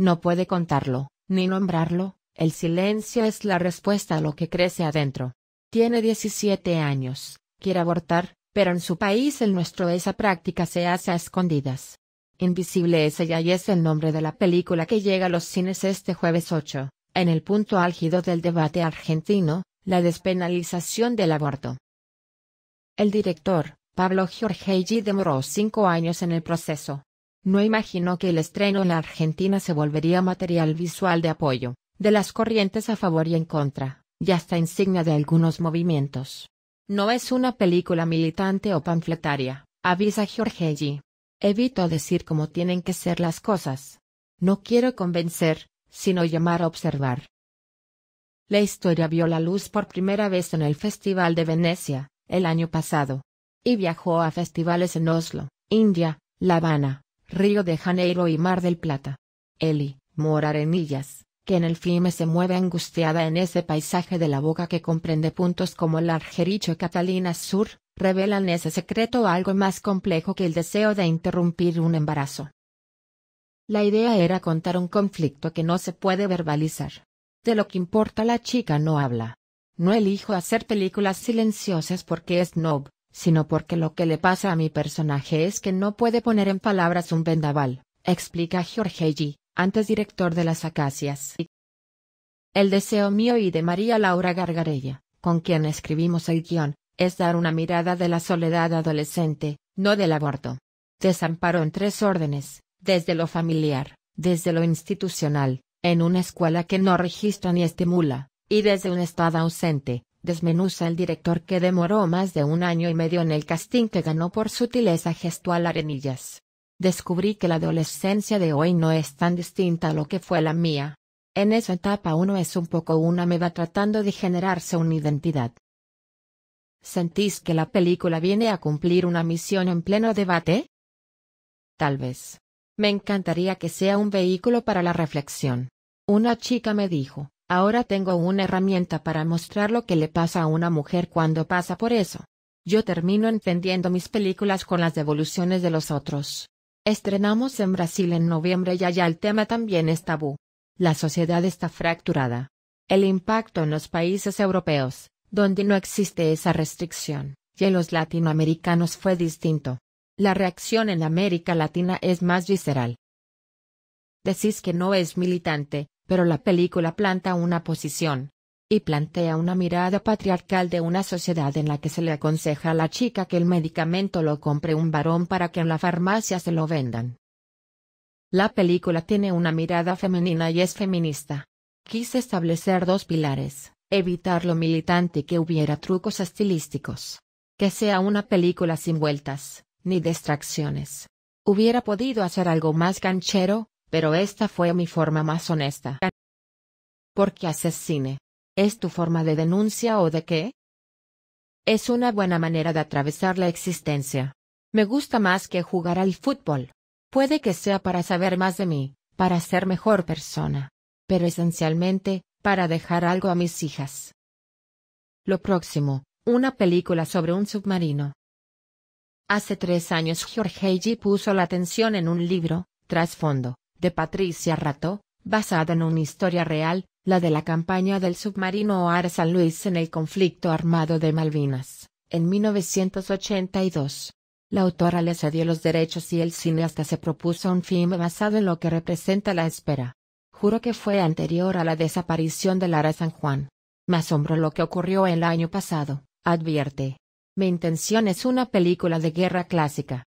No puede contarlo, ni nombrarlo, el silencio es la respuesta a lo que crece adentro. Tiene 17 años, quiere abortar, pero en su país el nuestro esa práctica se hace a escondidas. Invisible es ella y es el nombre de la película que llega a los cines este jueves 8, en el punto álgido del debate argentino, la despenalización del aborto. El director, Pablo Giorgegi demoró cinco años en el proceso, no imaginó que el estreno en la Argentina se volvería material visual de apoyo, de las corrientes a favor y en contra, y hasta insignia de algunos movimientos. No es una película militante o panfletaria, avisa Giorgelli. Evito decir cómo tienen que ser las cosas. No quiero convencer, sino llamar a observar. La historia vio la luz por primera vez en el Festival de Venecia, el año pasado. Y viajó a festivales en Oslo, India, La Habana, Río de Janeiro y Mar del Plata. Eli, arenillas, que en el filme se mueve angustiada en ese paisaje de la boca que comprende puntos como el Argericho y Catalina Sur, revelan ese secreto algo más complejo que el deseo de interrumpir un embarazo. La idea era contar un conflicto que no se puede verbalizar. De lo que importa la chica no habla. No elijo hacer películas silenciosas porque es nob sino porque lo que le pasa a mi personaje es que no puede poner en palabras un vendaval, explica G., antes director de las Acacias. El deseo mío y de María Laura Gargarella, con quien escribimos el guión, es dar una mirada de la soledad adolescente, no del aborto. Desamparo en tres órdenes, desde lo familiar, desde lo institucional, en una escuela que no registra ni estimula, y desde un estado ausente, desmenuza el director que demoró más de un año y medio en el casting que ganó por sutileza gestual Arenillas. Descubrí que la adolescencia de hoy no es tan distinta a lo que fue la mía. En esa etapa uno es un poco una me va tratando de generarse una identidad. ¿Sentís que la película viene a cumplir una misión en pleno debate? Tal vez. Me encantaría que sea un vehículo para la reflexión. Una chica me dijo, Ahora tengo una herramienta para mostrar lo que le pasa a una mujer cuando pasa por eso. Yo termino entendiendo mis películas con las devoluciones de los otros. Estrenamos en Brasil en noviembre y allá el tema también es tabú. La sociedad está fracturada. El impacto en los países europeos, donde no existe esa restricción, y en los latinoamericanos fue distinto. La reacción en América Latina es más visceral. Decís que no es militante, pero la película planta una posición y plantea una mirada patriarcal de una sociedad en la que se le aconseja a la chica que el medicamento lo compre un varón para que en la farmacia se lo vendan. La película tiene una mirada femenina y es feminista. Quise establecer dos pilares, evitar lo militante y que hubiera trucos estilísticos. Que sea una película sin vueltas, ni distracciones. Hubiera podido hacer algo más ganchero, pero esta fue mi forma más honesta. ¿Por qué haces cine? ¿Es tu forma de denuncia o de qué? Es una buena manera de atravesar la existencia. Me gusta más que jugar al fútbol. Puede que sea para saber más de mí, para ser mejor persona, pero esencialmente, para dejar algo a mis hijas. Lo próximo, una película sobre un submarino. Hace tres años Heiji puso la atención en un libro, Trasfondo, de Patricia Rato, basada en una historia real, la de la campaña del submarino Oar San Luis en el conflicto armado de Malvinas, en 1982. La autora le cedió los derechos y el cineasta se propuso un film basado en lo que representa la espera. Juro que fue anterior a la desaparición del Lara San Juan. Me asombró lo que ocurrió el año pasado, advierte. Mi intención es una película de guerra clásica,